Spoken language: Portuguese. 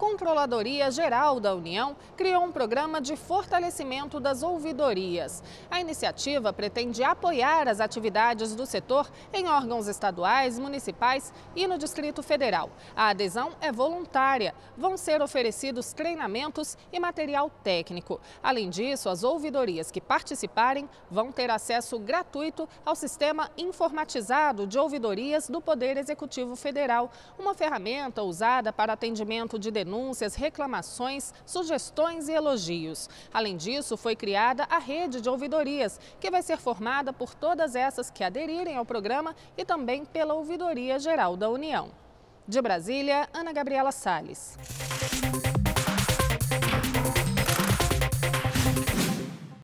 Controladoria Geral da União criou um programa de fortalecimento das ouvidorias. A iniciativa pretende apoiar as atividades do setor em órgãos estaduais, municipais e no Distrito Federal. A adesão é voluntária. Vão ser oferecidos treinamentos e material técnico. Além disso, as ouvidorias que participarem vão ter acesso gratuito ao sistema informatizado de ouvidorias do Poder Executivo Federal, uma ferramenta usada para atendimento de denúncias denúncias, reclamações, sugestões e elogios. Além disso, foi criada a rede de ouvidorias, que vai ser formada por todas essas que aderirem ao programa e também pela Ouvidoria Geral da União. De Brasília, Ana Gabriela Salles.